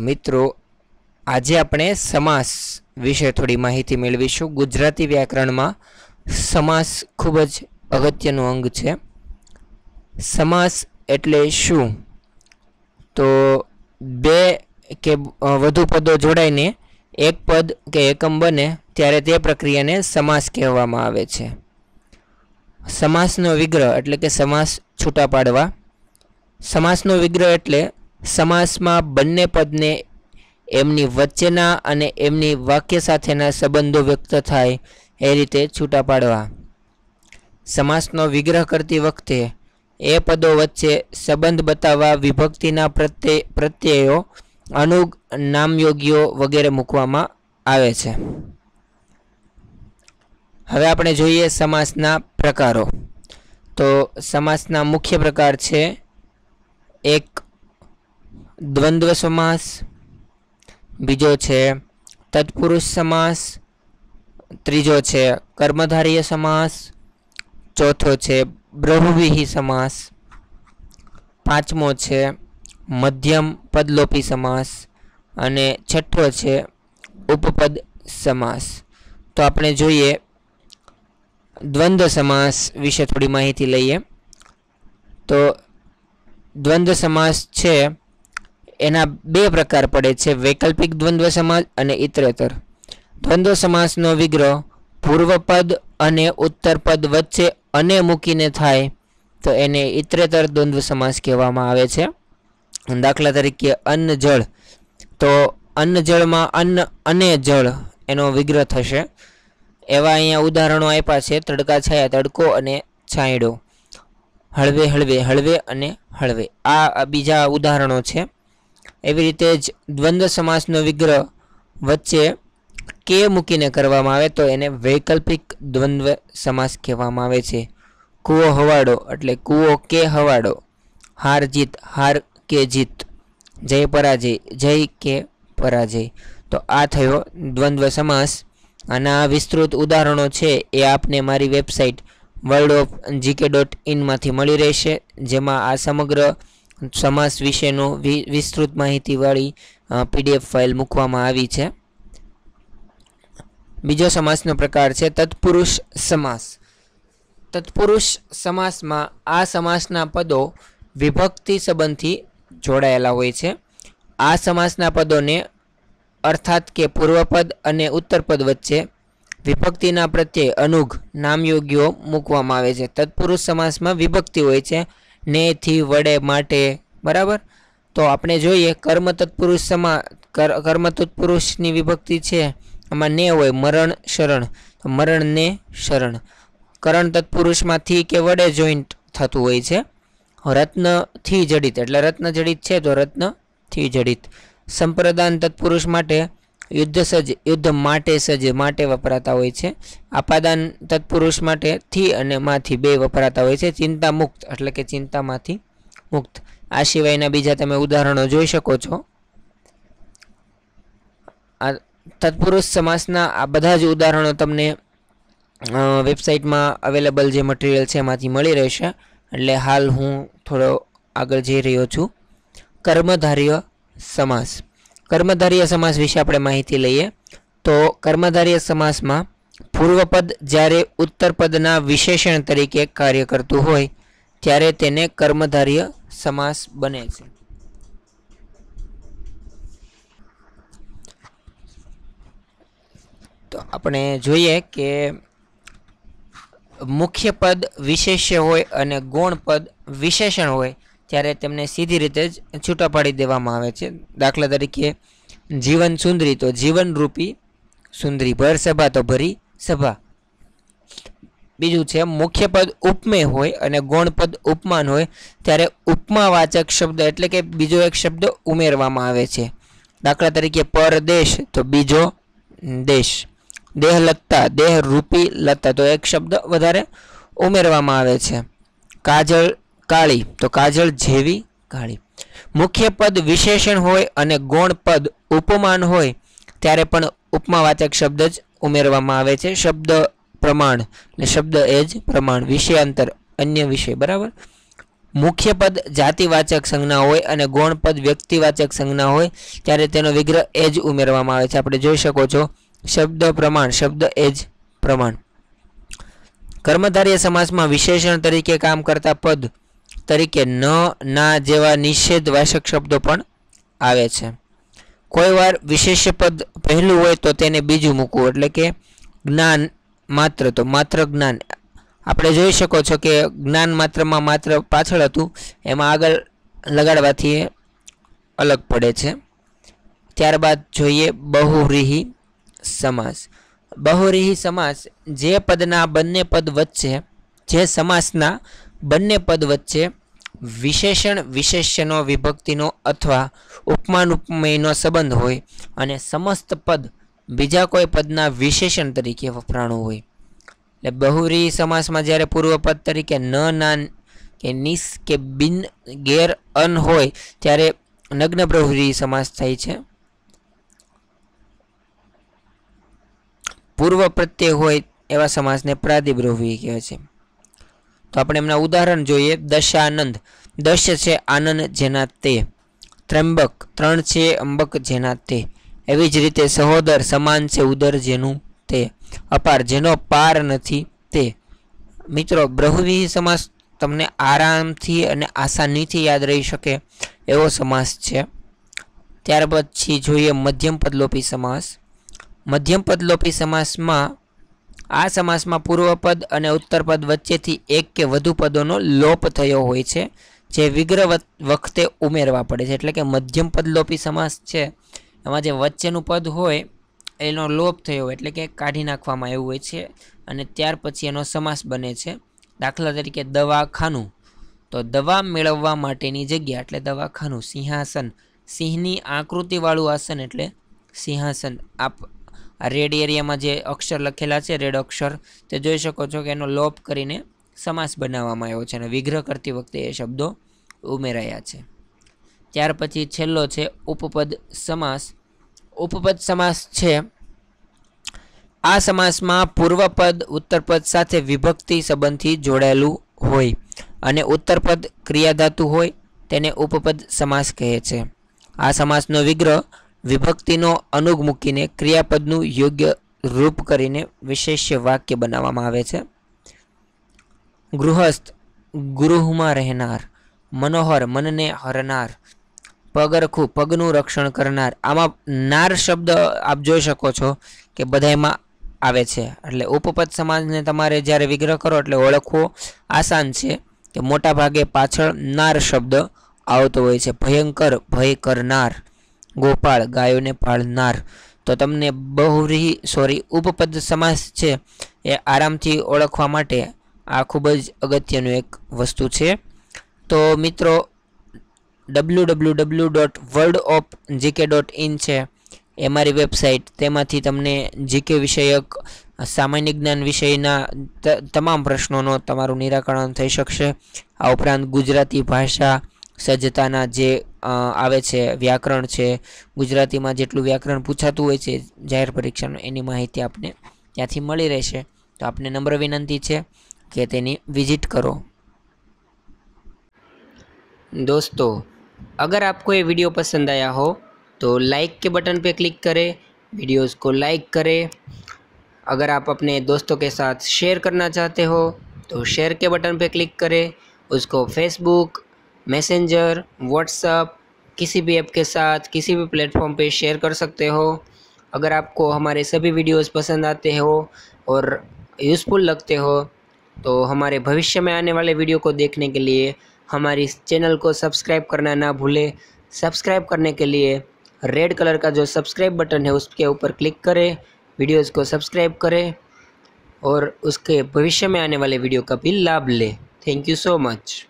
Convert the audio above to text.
મિત્રો આજે આપણે સમાસ વિશે થોડી માહિતી મેળવીશું ગુજરાતી વ્યાકરણમાં સમાસ ખૂબ જ અગત્યનું અંગ છે સમાસ એટલે શું તો બે કે વધુ પદો જોડાઈને એક પદ કે એકમ બને ત્યારે તે પ્રક્રિયાને સમાસ કહેવામાં આવે છે સમાસનો વિગ્રહ એટલે કે સમાસ છૂટા પાડવા સમાસનો વિગ્રહ એટલે સમાસમાં બંને પદને એમની વચ્ચેના અને એમની વાક્ય સાથેના સંબંધો વ્યક્ત થાય એ રીતે છૂટા પાડવા સમાસનો વિગ્રહ કરતી વખતે એ પદો વચ્ચે સંબંધ બતાવવા વિભક્તિના પ્રત્યે પ્રત્યયો અનુગ નામયોગ્યો વગેરે મૂકવામાં આવે છે હવે આપણે જોઈએ સમાસના પ્રકારો તો સમાસના મુખ્ય પ્રકાર છે એક દ્વંદ્વ સમાસ બીજો છે તત્પુરુષ સમાસ ત્રીજો છે કર્મધારીય સમાસ ચોથો છે બ્રહુવિહી સમાસ પાંચમો છે મધ્યમ પદલોપી સમાસ અને છઠ્ઠો છે ઉપપદ સમાસ તો આપણે જોઈએ દ્વંદ્વ સમાસ વિશે થોડી માહિતી લઈએ તો દ્વંદ્વ સમાસ છે એના બે પ્રકાર પડે છે વૈકલ્પિક દ્વંદ્વ સમાસ અને ઇતરેતર દ્વંદ્વ સમાસનો વિગ્રહ પૂર્વપદ અને ઉત્તરપદ વચ્ચે અને મૂકીને થાય તો એને ઇતરેતર દ્વંદ્વ સમાસ કહેવામાં આવે છે દાખલા તરીકે અન્ન જળ તો અન્ન જળમાં અન્ન અને જળ એનો વિગ્રહ થશે એવા અહીંયા ઉદાહરણો આપ્યા છે તડકા છાયા તડકો અને છાંયડો હળવે હળવે હળવે અને હળવે આ બીજા ઉદાહરણો છે એવી રીતે જ દ્વંદ્વ સમાસનો વિગ્રહ વચ્ચે કે મૂકીને કરવામાં આવે તો એને વૈકલ્પિક દ્વંદ્વ સમાસ કહેવામાં આવે છે કૂવો હવાડો એટલે કૂવો કે હવાડો હાર જીત હાર કે જીત જય પરાજય જય કે પરાજય તો આ થયો દ્વંદ્વ સમાસ આના વિસ્તૃત ઉદાહરણો છે એ આપને મારી website world of GK dot ઇનમાંથી મળી રહેશે જેમાં આ સમગ્ર સમાસ વિશેનો વિસ્તૃત માહિતીવાળી પીડીએફ ફાઇલ મૂકવામાં આવી છે બીજો સમાસનો પ્રકાર છે તત્પુરુષ સમાસ તત્પુરુષ સમાસમાં આ સમાસના પદો વિભક્તિ સંબંધથી જોડાયેલા હોય છે આ સમાસના પદોને અર્થાત કે પૂર્વપદ અને ઉત્તરપદ વચ્ચે વિભક્તિના પ્રત્યે અનુઘ નામયોગ્યો મૂકવામાં આવે છે તત્પુરુષ સમાસમાં વિભક્તિ હોય છે નેથી વડે માટે બરાબર તો આપણે જોઈએ કર્મ તત્પુરુષમાં કર્મ તત્પુરુષની વિભક્તિ છે આમાં ને હોય મરણ શરણ મરણ ને શરણ કરણ તત્પુરુષમાંથી કે વડે જોઈન્ટ થતું હોય છે રત્નથી જડિત એટલે રત્ન જડિત છે તો રત્નથી જડિત સંપ્રદાન તત્પુરુષ માટે યુદ્ધ સજ યુદ્ધ માટે સજ્જ માટે વપરાતા હોય છે આપાદાન તત્પુરુષ માટે થી અને માંથી બે વપરાતા હોય છે ચિંતા મુક્ત એટલે કે ચિંતામાંથી મુક્ત આ સિવાયના બીજા તમે ઉદાહરણો જોઈ શકો છો આ તત્પુરુષ સમાસના આ બધા જ ઉદાહરણો તમને વેબસાઇટમાં અવેલેબલ જે મટીરિયલ છે એમાંથી મળી રહેશે એટલે હાલ હું થોડો આગળ જઈ રહ્યો છું કર્મધાર્ય સમાસ કર્મધાર્ય સમાસ વિશે આપણે માહિતી લઈએ તો કર્મધાર્ય સમાસમાં પૂર્વપદ જ્યારે ઉત્તરપદના વિશેષણ તરીકે કાર્ય કરતું હોય ત્યારે તેને કર્મધાર્ય સમાસ બને છે તો આપણે જોઈએ કે મુખ્ય પદ વિશેષ્ય હોય અને ગૌણ પદ વિશેષણ હોય ત્યારે તેમને સીધી રીતે જ છૂટા પાડી દેવામાં આવે છે દાખલા તરીકે જીવન સુંદરી તો જીવનરૂપી સુંદરી ભર સભા તો ભરી સભા બીજું છે મુખ્ય પદ ઉપમેય હોય અને ગૌણ પદ ઉપમાન હોય ત્યારે ઉપમાવાચક શબ્દ એટલે કે બીજો એક શબ્દ ઉમેરવામાં આવે છે દાખલા તરીકે પરદેશ તો બીજો દેશ દેહલત્તા દેહરૂપી લત્તા તો એક શબ્દ વધારે ઉમેરવામાં આવે છે કાજળ કાળી તો કાજળ જેવી કાળી મુખ્ય પદ વિશેષણ હોય અને ગૌણ પદ ઉપમાન હોય ત્યારે પણ ઉપમાવાચક શબ્દ જ ઉમેરવામાં આવે છે શબ્દ પ્રમાણ એટલે શબ્દ એ જ પ્રમાણ વિષયાંતર અન્ય વિષય બરાબર મુખ્ય પદ જાતિવાચક સંજ્ઞા હોય અને ગૌણ પદ વ્યક્તિવાચક સંજ્ઞા હોય ત્યારે તેનો વિગ્રહ એ જ ઉમેરવામાં આવે છે આપણે જોઈ શકો છો શબ્દ પ્રમાણ શબ્દ એ જ પ્રમાણ કર્મધાર્ય સમાજમાં વિશેષણ તરીકે કામ કરતા પદ તરીકે ન ના જેવા નિષેધવાચક શબ્દો પણ આવે છે કોઈવાર વિશેષ્ય પદ પહેલું હોય તો તેને બીજું મૂકવું એટલે કે જ્ઞાન માત્ર તો માત્ર જ્ઞાન આપણે જોઈ શકો છો કે જ્ઞાન માત્રમાં માત્ર પાછળ હતું એમાં આગળ લગાડવાથી અલગ પડે છે ત્યારબાદ જોઈએ બહુરીહી સમાસ બહુરીહી સમાસ જે પદના બંને પદ વચ્ચે જે સમાસના બંને પદ વચ્ચે વિશેષણ વિશેષ્યનો વિભક્તિનો અથવા ઉપમાન ઉપમેયનો સંબંધ હોય અને સમસ્ત પદ બીજા કોઈ પદના વિશેષણ તરીકે વપરાણું હોય એટલે બહુરી સમાસમાં જ્યારે પૂર્વપદ તરીકે ન નાન કે નિસ કે બિન ગેર અન હોય ત્યારે નગ્ન પ્રહુરી સમાસ થાય છે પૂર્વ પ્રત્યય હોય એવા સમાસને પ્રાતિબ્રોહી કહેવાય છે તો આપણે એમના ઉદાહરણ જોઈએ દશાનંદ દશ છે આનંદ જેના તે ત્રંબક ત્રણ છે અંબક જેના તે એવી જ રીતે સહોદર સમાન છે ઉદર જેનું તે અપાર જેનો પાર નથી તે મિત્રો બ્રહ્વિહી સમાસ તમને આરામથી અને આસાનીથી યાદ રહી શકે એવો સમાસ છે ત્યાર પછી જોઈએ મધ્યમ પદલોપી સમાસ મધ્યમ પદલોપી સમાસમાં આ સમાસમાં પૂર્વપદ અને ઉત્તરપદ વચ્ચેથી એક કે વધુ પદોનો લોપ થયો હોય છે જે વિગ્રહ વખતે ઉમેરવા પડે છે એટલે કે મધ્યમ પદલોપી સમાસ છે એમાં જે વચ્ચેનું પદ હોય એનો લોપ થયો હોય એટલે કે કાઢી નાખવામાં આવ્યું હોય છે અને ત્યાર પછી એનો સમાસ બને છે દાખલા તરીકે દવાખાનું તો દવા મેળવવા માટેની જગ્યા એટલે દવાખાનું સિંહાસન સિંહની આકૃતિવાળું આસન એટલે સિંહાસન આપ આ રેડ એરિયામાં જે અક્ષર લખેલા છે રેડ અક્ષર તે જોઈ શકો છો કે એનો લોપ કરીને સમાસ બનાવવામાં આવ્યો છે અને વિગ્રહ કરતી વખતે એ શબ્દો ઉમેરાયા છે ત્યાર પછી છેલ્લો છે ઉપપદ સમાસ ઉપપદ સમાસ છે આ સમાસમાં પૂર્વપદ ઉત્તરપદ સાથે વિભક્તિ સંબંધથી જોડાયેલું હોય અને ઉત્તરપદ ક્રિયાધાતુ હોય તેને ઉપપદ સમાસ કહે છે આ સમાસનો વિગ્રહ વિભક્તિનો અનુગ મૂકીને ક્રિયાપદનું યોગ્ય રૂપ કરીને વિશેષ્ય વાક્ય બનાવવામાં આવે છે ગૃહસ્થ ગૃહમાં રહેનાર મનોહર મનને હરનાર પગરખું પગનું રક્ષણ કરનાર આમાં નાર શબ્દ આપ જોઈ શકો છો કે બધામાં આવે છે એટલે ઉપપદ સમાજને તમારે જ્યારે વિગ્રહ કરો એટલે ઓળખવો આસાન છે કે મોટા ભાગે પાછળ નાર શબ્દ આવતો હોય છે ભયંકર ભય કરનાર ગોપાળ ગાયોને પાળનાર તો તમને બહુરી સોરી ઉપપદ સમાસ છે એ આરામથી ઓળખવા માટે આ ખૂબ જ અગત્યનું એક વસ્તુ છે તો મિત્રો W W W dot world of GK dot in છે એ મારી વેબસાઇટ તેમાંથી તમને જીકે વિષયક સામાન્ય જ્ઞાન વિષયના તમામ પ્રશ્નોનો તમારું નિરાકરણ થઈ શકશે આ ઉપરાંત ગુજરાતી ભાષા સજ્જતાના જે આવે છે વ્યાકરણ છે ગુજરાતીમાં જેટલું વ્યાકરણ પૂછાતું હોય છે જાહેર પરીક્ષાનું એની માહિતી આપને ત્યાંથી મળી રહેશે તો આપને નમ્ર વિનંતી છે કે તેની વિઝિટ કરો दोस्तों अगर आपको ये वीडियो पसंद आया हो तो लाइक के बटन पे क्लिक करें वीडियोस को लाइक करें अगर आप अपने दोस्तों के साथ शेयर करना चाहते हो तो शेयर के बटन पे क्लिक करें उसको फेसबुक मैसेंजर व्हाट्सअप किसी भी ऐप के साथ किसी भी प्लेटफॉर्म पे शेयर कर सकते हो अगर आपको हमारे सभी वीडियोस पसंद आते हो और यूज़फुल लगते हो तो हमारे भविष्य में आने वाले वीडियो को देखने के लिए हमारी चैनल को सब्सक्राइब करना ना भूलें सब्सक्राइब करने के लिए रेड कलर का जो सब्सक्राइब बटन है उसके ऊपर क्लिक करें वीडियोज़ को सब्सक्राइब करें और उसके भविष्य में आने वाले वीडियो का भी लाभ लें थैंक यू सो मच